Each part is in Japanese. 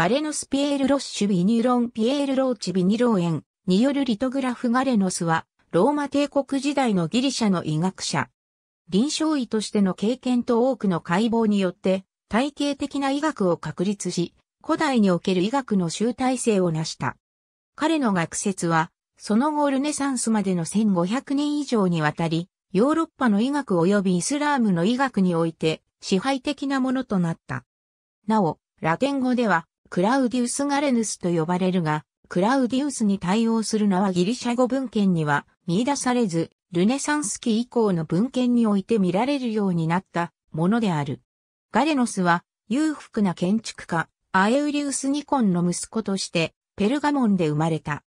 ガレノス・ピエール・ロッシュ・ビニュロン・ピエール・ローチ・ビニローエンによるリトグラフガレノスは、ローマ帝国時代のギリシャの医学者。臨床医としての経験と多くの解剖によって、体系的な医学を確立し、古代における医学の集大成を成した。彼の学説は、その後ルネサンスまでの1500年以上にわたり、ヨーロッパの医学及びイスラームの医学において支配的なものとなった。なお、ラテン語ではクラウディウス・ガレヌスと呼ばれるが、クラウディウスに対応する名はギリシャ語文献には見出されず、ルネサンス期以降の文献において見られるようになったものである。ガレノスは裕福な建築家、アエウリウス・ニコンの息子としてペルガモンで生まれた。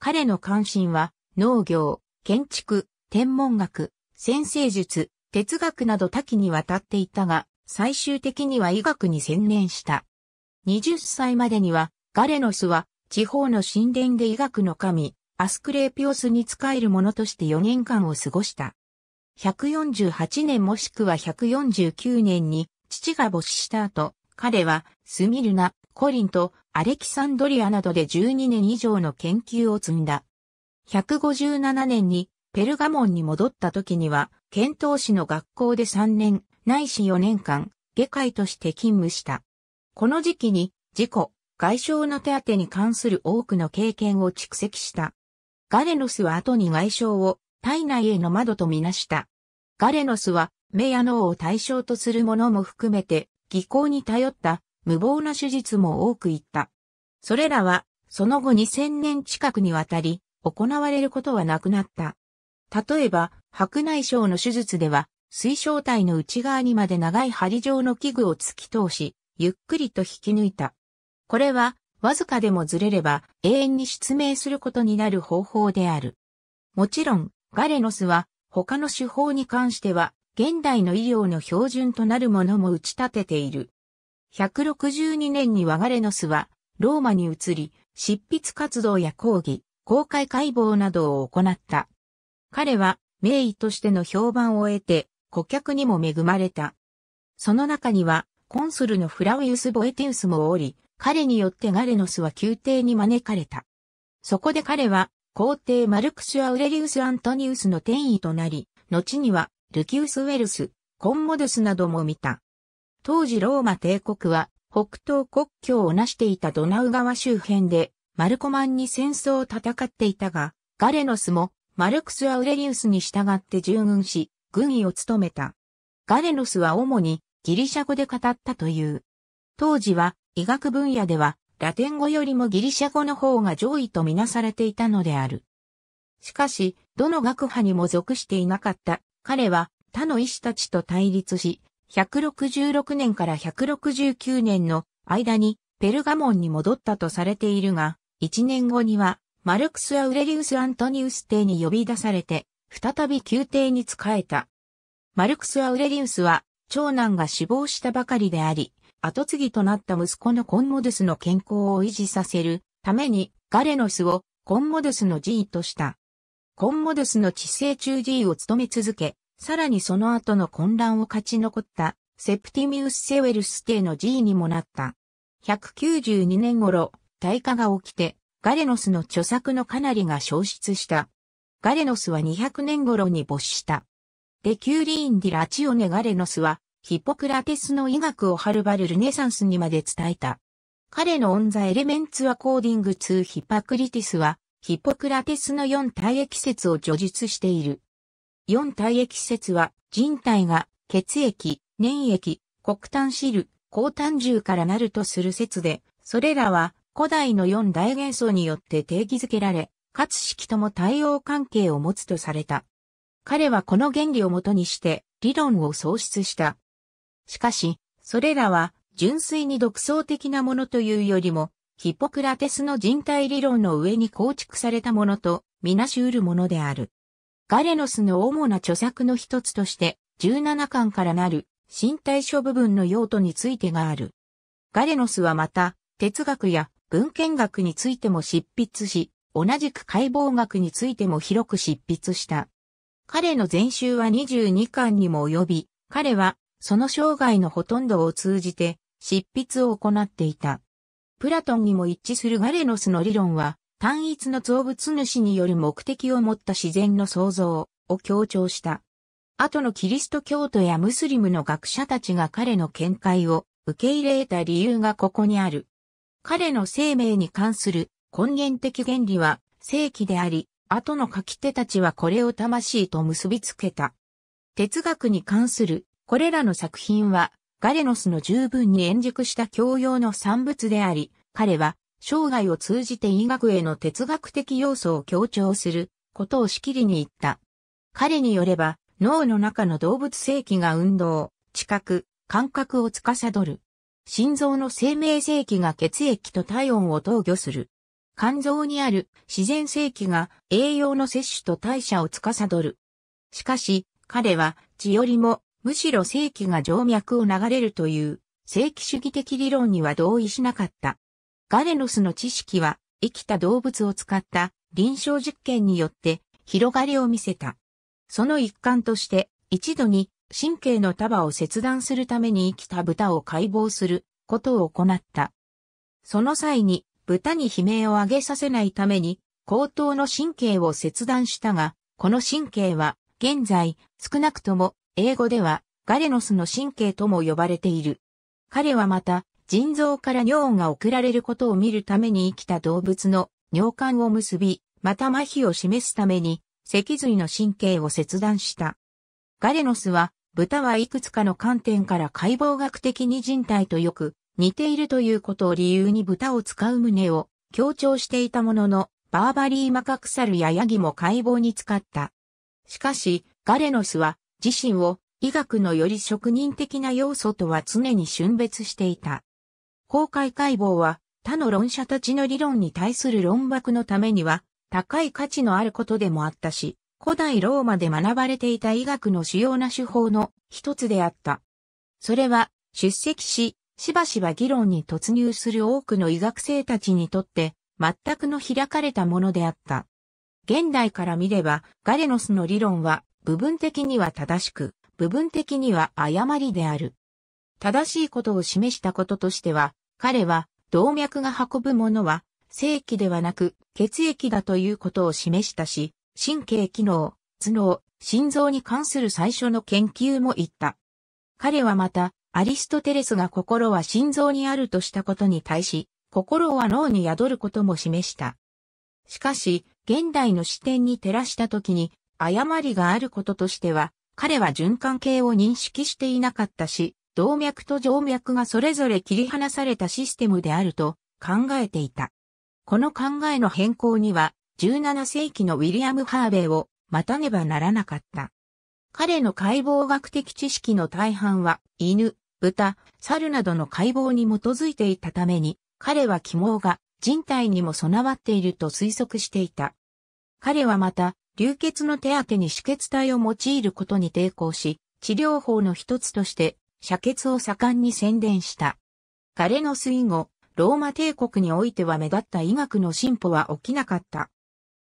彼の関心は農業、建築、天文学、先生術、哲学など多岐にわたっていたが、最終的には医学に専念した。20歳までには、ガレノスは、地方の神殿で医学の神、アスクレーピオスに仕える者として4年間を過ごした。148年もしくは149年に、父が没死した後、彼は、スミルナ、コリンと、アレキサンドリアなどで12年以上の研究を積んだ。157年に、ペルガモンに戻った時には、検討士の学校で3年、ないし4年間、下界として勤務した。この時期に事故、外傷の手当に関する多くの経験を蓄積した。ガレノスは後に外傷を体内への窓とみなした。ガレノスは目や脳を対象とするものも含めて技巧に頼った無謀な手術も多く行った。それらはその後2000年近くにわたり行われることはなくなった。例えば白内障の手術では水晶体の内側にまで長い針状の器具を突き通し、ゆっくりと引き抜いた。これは、わずかでもずれれば永遠に失明することになる方法である。もちろん、ガレノスは他の手法に関しては現代の医療の標準となるものも打ち立てている。162年にはガレノスはローマに移り、執筆活動や講義、公開解剖などを行った。彼は名医としての評判を得て顧客にも恵まれた。その中にはコンスルのフラウィウス・ボエティウスもおり、彼によってガレノスは宮廷に招かれた。そこで彼は、皇帝マルクス・アウレリウス・アントニウスの転移となり、後には、ルキウス・ウェルス、コンモドスなども見た。当時ローマ帝国は、北東国境をなしていたドナウ川周辺で、マルコマンに戦争を戦っていたが、ガレノスも、マルクス・アウレリウスに従って従軍し、軍医を務めた。ガレノスは主にギリシャ語で語ったという。当時は医学分野ではラテン語よりもギリシャ語の方が上位とみなされていたのである。しかし、どの学派にも属していなかった彼は他の医師たちと対立し、166年から169年の間にペルガモンに戻ったとされているが、1年後にはマルクス・アウレリウス・アントニウス帝に呼び出されて、再び宮廷に仕えた。マルクス・アウレリウスは長男が死亡したばかりであり、後継ぎとなった息子のコンモドゥスの健康を維持させるためにガレノスをコンモドゥスの G とした。コンモドゥスの知性中 G を務め続け、さらにその後の混乱を勝ち残ったセプティミウス・セウェルス帝の G にもなった。192年頃、大火が起きて、ガレノスの著作のかなりが消失した。ガレノスは200年頃に没した。デキューリーン・ディ・ラチオネ・ガレノスは、ヒポクラテスの医学をはるばるルネサンスにまで伝えた。彼のオン・ザ・エレメンツ・アコーディング・ツー・ヒパクリティスは、ヒポクラテスの4体液説を叙述している。4体液説は、人体が血液、粘液、黒炭汁、高炭汁からなるとする説で、それらは古代の4大元素によって定義づけられ、かつ式とも対応関係を持つとされた。彼はこの原理をもとにして理論を創出した。しかし、それらは純粋に独創的なものというよりも、ヒポクラテスの人体理論の上に構築されたものとみなしうるものである。ガレノスの主な著作の一つとして、17巻からなる身体書部分の用途についてがある。ガレノスはまた、哲学や文献学についても執筆し、同じく解剖学についても広く執筆した。彼の全集は22巻にも及び、彼はその生涯のほとんどを通じて執筆を行っていた。プラトンにも一致するガレノスの理論は、単一の造物主による目的を持った自然の創造を強調した。後のキリスト教徒やムスリムの学者たちが彼の見解を受け入れた理由がここにある。彼の生命に関する根源的原理は正規であり、後の書き手たちはこれを魂と結びつけた。哲学に関するこれらの作品はガレノスの十分に円熟した教養の産物であり、彼は生涯を通じて医学への哲学的要素を強調することをしきりに言った。彼によれば脳の中の動物性器が運動、知覚、感覚を司る。心臓の生命性器が血液と体温を投与する。肝臓にある自然性器が栄養の摂取と代謝を司る。しかし、彼は血よりもむしろ性器が静脈を流れるという性器主義的理論には同意しなかった。ガレノスの知識は生きた動物を使った臨床実験によって広がりを見せた。その一環として一度に神経の束を切断するために生きた豚を解剖することを行った。その際に豚に悲鳴を上げさせないために、後頭の神経を切断したが、この神経は、現在、少なくとも、英語では、ガレノスの神経とも呼ばれている。彼はまた、腎臓から尿が送られることを見るために生きた動物の尿管を結び、また麻痺を示すために、脊髄の神経を切断した。ガレノスは、豚はいくつかの観点から解剖学的に人体とよく似ているということを理由に豚を使う旨を強調していたものの、バーバリーマカクサルやヤギも解剖に使った。しかし、ガレノスは自身を医学のより職人的な要素とは常に峻別していた。公開解剖は他の論者たちの理論に対する論枠のためには高い価値のあることでもあったし、古代ローマで学ばれていた医学の主要な手法の一つであった。それは出席ししばしば議論に突入する多くの医学生たちにとって、全くの開かれたものであった。現代から見れば、ガレノスの理論は、部分的には正しく、部分的には誤りである。正しいことを示したこととしては、彼は、動脈が運ぶものは、正規ではなく、血液だということを示したし、神経機能、頭脳、心臓に関する最初の研究も言った。彼はまた、アリストテレスが心は心臓にあるとしたことに対し、心は脳に宿ることも示した。しかし、現代の視点に照らしたときに、誤りがあることとしては、彼は循環系を認識していなかったし、動脈と静脈がそれぞれ切り離されたシステムであると考えていた。この考えの変更には、17世紀のウィリアム・ハーベイを待たねばならなかった。彼の解剖学的知識の大半は犬、豚、猿などの解剖に基づいていたために、彼は希望が人体にも備わっていると推測していた。彼はまた、流血の手当てに止血体を用いることに抵抗し、治療法の一つとして、射血を盛んに宣伝した。彼の推後、ローマ帝国においては目立った医学の進歩は起きなかった。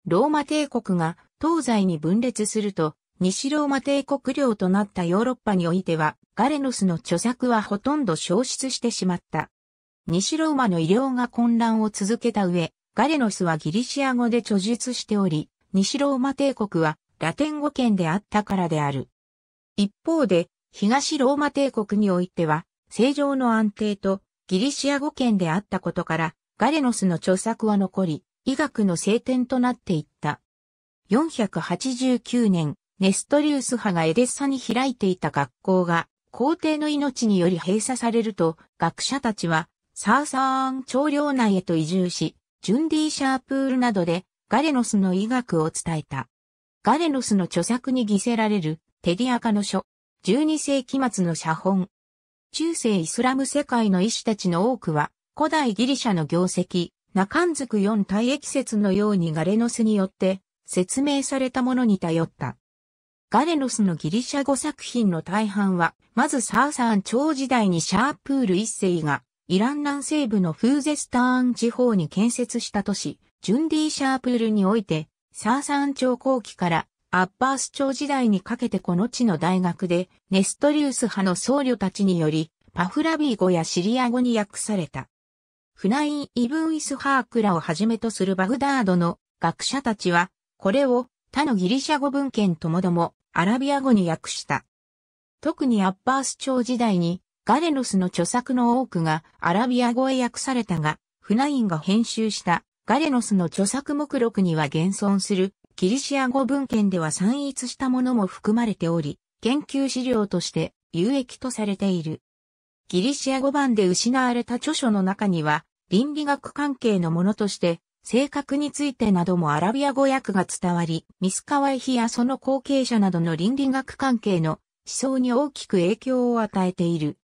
ローマ帝国が東西に分裂すると、西ローマ帝国領となったヨーロッパにおいては、ガレノスの著作はほとんど消失してしまった。西ローマの医療が混乱を続けた上、ガレノスはギリシア語で著述しており、西ローマ帝国はラテン語圏であったからである。一方で、東ローマ帝国においては、正常の安定とギリシア語圏であったことから、ガレノスの著作は残り、医学の聖典となっていった。489年、ネストリウス派がエデッサに開いていた学校が、皇帝の命により閉鎖されると、学者たちは、サーサーン長領内へと移住し、ジュンディ・シャープールなどで、ガレノスの医学を伝えた。ガレノスの著作に犠せられる、テディアカの書、12世紀末の写本。中世イスラム世界の医師たちの多くは、古代ギリシャの業績、ナカンズク4体液説のようにガレノスによって説明されたものに頼った。ガレノスのギリシャ語作品の大半は、まずサーサーン朝時代にシャープール一世が、イラン南西部のフーゼスターン地方に建設した都市、ジュンディ・シャープールにおいて、サーサーン朝後期からアッバース朝時代にかけてこの地の大学で、ネストリウス派の僧侶たちにより、パフラビー語やシリア語に訳された。フナイン・イブン・イスハークラをはじめとするバグダードの学者たちは、これを他のギリシャ語文献ともども、アラビア語に訳した。特にアッバース朝時代にガレノスの著作の多くがアラビア語へ訳されたが、フナインが編集したガレノスの著作目録には現存するキリシア語文献では散逸したものも含まれており、研究資料として有益とされている。ギリシア語版で失われた著書の中には、倫理学関係のものとして、性格についてなどもアラビア語訳が伝わり、ミスカワイヒやその後継者などの倫理学関係の思想に大きく影響を与えている。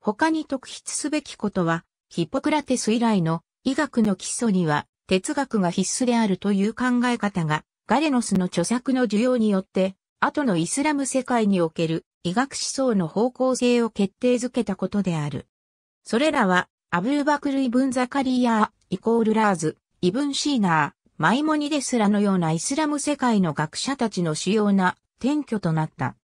他に特筆すべきことは、ヒポクラテス以来の医学の基礎には哲学が必須であるという考え方が、ガレノスの著作の需要によって、後のイスラム世界における医学思想の方向性を決定づけたことである。それらは、アブーバクルイブンザカリアヤー、イコールラーズ、イブン・シーナー、マイモニデスらのようなイスラム世界の学者たちの主要な転居となった。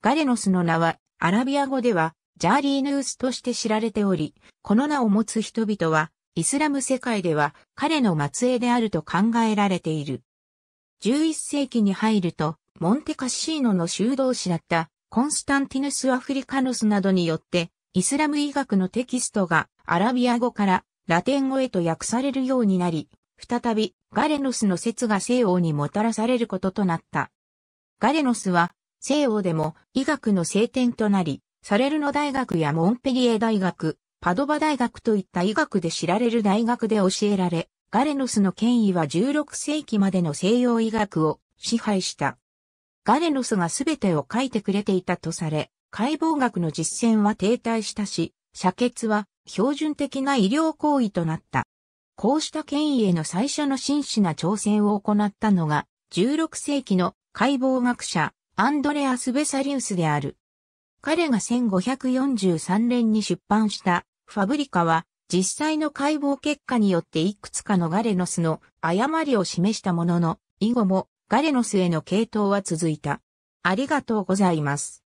ガレノスの名は、アラビア語では、ジャーリーヌースとして知られており、この名を持つ人々は、イスラム世界では彼の末裔であると考えられている。11世紀に入ると、モンテカッシーノの修道士だったコンスタンティヌス・アフリカノスなどによって、イスラム医学のテキストがアラビア語からラテン語へと訳されるようになり、再びガレノスの説が西欧にもたらされることとなった。ガレノスは西欧でも医学の聖典となり、サレルノ大学やモンペリエ大学、パドバ大学といった医学で知られる大学で教えられ、ガレノスの権威は16世紀までの西洋医学を支配した。ガレノスが全てを書いてくれていたとされ、解剖学の実践は停滞したし、射血は標準的な医療行為となった。こうした権威への最初の真摯な挑戦を行ったのが、16世紀の解剖学者、アンドレアス・ベサリウスである。彼が1543年に出版したファブリカは、実際の解剖結果によっていくつかのガレノスの誤りを示したものの、以後もガレノスへの系統は続いた。ありがとうございます。